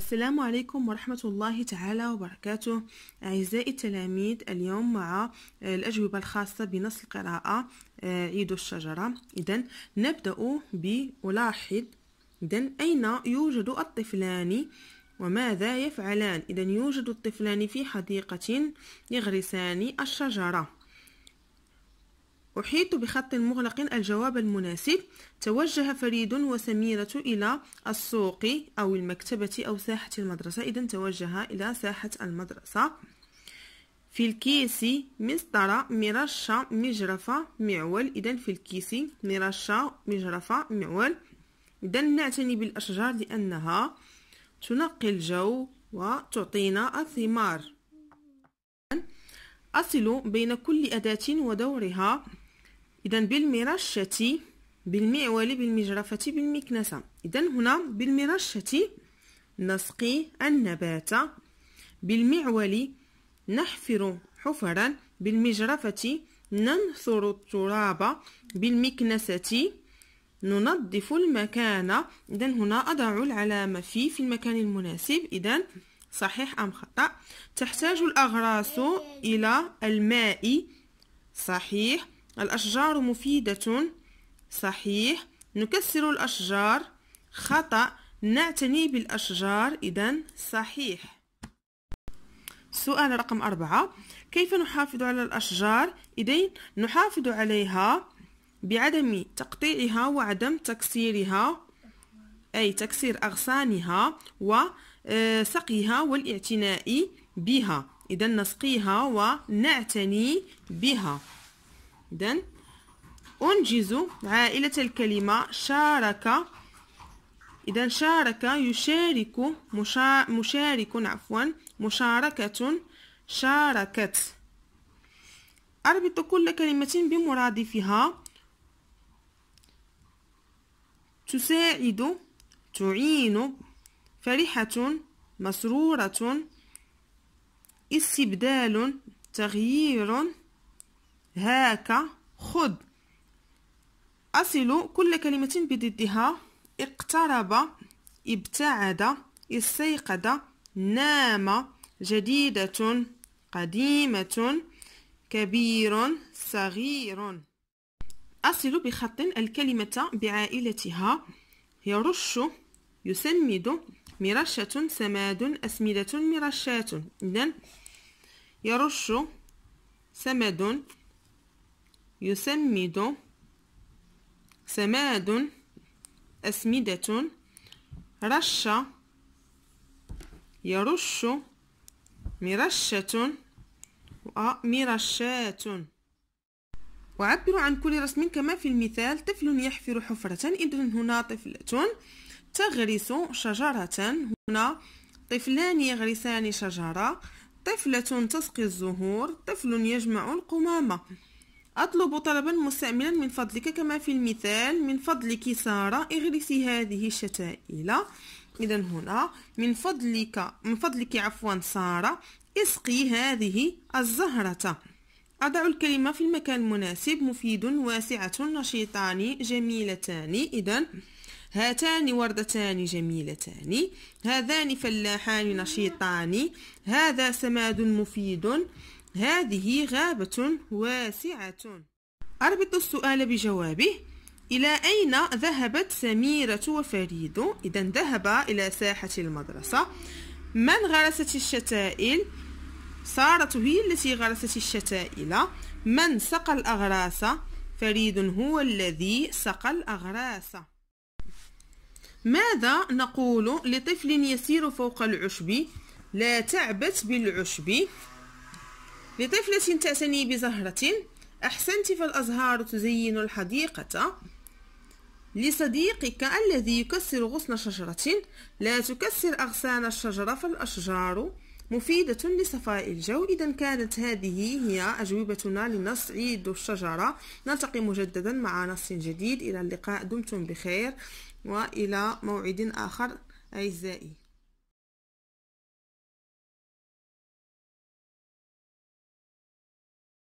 السلام عليكم ورحمة الله تعالى وبركاته أعزائي التلاميذ اليوم مع الأجوبة الخاصة بنص القراءة آه، عيد الشجرة إذا نبدأ بألاحظ إذا أين يوجد الطفلان وماذا يفعلان إذا يوجد الطفلان في حديقة يغرسان الشجرة أحيط بخط مغلق الجواب المناسب توجه فريد وسميرة إلى السوق أو المكتبة أو ساحة المدرسة إذا توجه إلى ساحة المدرسة في الكيس مسطرة مرشة مجرفة معول إذا في الكيس مرشة مجرفة معول إذا نعتني بالأشجار لأنها تنقي الجو وتعطينا الثمار أصل بين كل أداة ودورها إذا بالمرشة بالمعول بالمجرفة بالمكنسة إذا هنا بالمرشة نسقي النبات بالمعول نحفر حفرا بالمجرفة ننثر التراب بالمكنسة ننظف المكان إذا هنا أضع العلامة في في المكان المناسب إذا صحيح أم خطأ تحتاج الأغراس إلى الماء صحيح الأشجار مفيدة صحيح نكسر الأشجار خطأ نعتني بالأشجار إذا صحيح سؤال رقم أربعة كيف نحافظ على الأشجار؟ إذن نحافظ عليها بعدم تقطيعها وعدم تكسيرها أي تكسير أغصانها وسقيها آه، والاعتناء بها إذا نسقيها ونعتني بها إذن أنجز عائلة الكلمة شارك إذا شارك يشارك مشا مشارك عفوا مشاركة شاركت أربط كل كلمة بمرادفها تساعد تعين فرحة مسرورة استبدال تغيير هاك خذ أصل كل كلمة بضدها اقترب ابتعد استيقظ نام جديدة قديمة كبير صغير أصل بخط الكلمة بعائلتها يرش يسمد مرشة سماد أسمدة مرشات إذن يرش سمد يسمد سماد أسمدة رش يرش مرشة ومرشات آه، وعبر عن كل رسم كما في المثال طفل يحفر حفرة إذن هنا طفلة تغرس شجرة هنا طفلان يغرسان شجرة طفلة تسقي الزهور طفل يجمع القمامة أطلب طلبا مستعملا من فضلك كما في المثال من فضلك سارة اغرسي هذه الشتائل إذا هنا من فضلك من فضلك عفوا سارة اسقي هذه الزهرة أضع الكلمة في المكان المناسب مفيد واسعة نشيطان جميلتان إذا هاتان وردتان جميلتان هذان فلاحان نشيطان هذا سماد مفيد هذه غابة واسعة أربط السؤال بجوابه إلى أين ذهبت سميرة وفريد؟ إذا ذهبا إلى ساحة المدرسة من غرست الشتائل؟ سارة هي التي غرست الشتائل من سقى الأغراس؟ فريد هو الذي سقى الأغراس ماذا نقول لطفل يسير فوق العشب؟ لا تعبت بالعشب لطفلة تعتني بزهرة أحسنت فالأزهار تزين الحديقة لصديقك الذي يكسر غصن شجرة لا تكسر أغصان الشجرة فالأشجار مفيدة لصفاء الجو إذا كانت هذه هي أجوبتنا لنص عيد الشجرة نلتقي مجددا مع نص جديد إلى اللقاء دمتم بخير وإلى موعد آخر أعزائي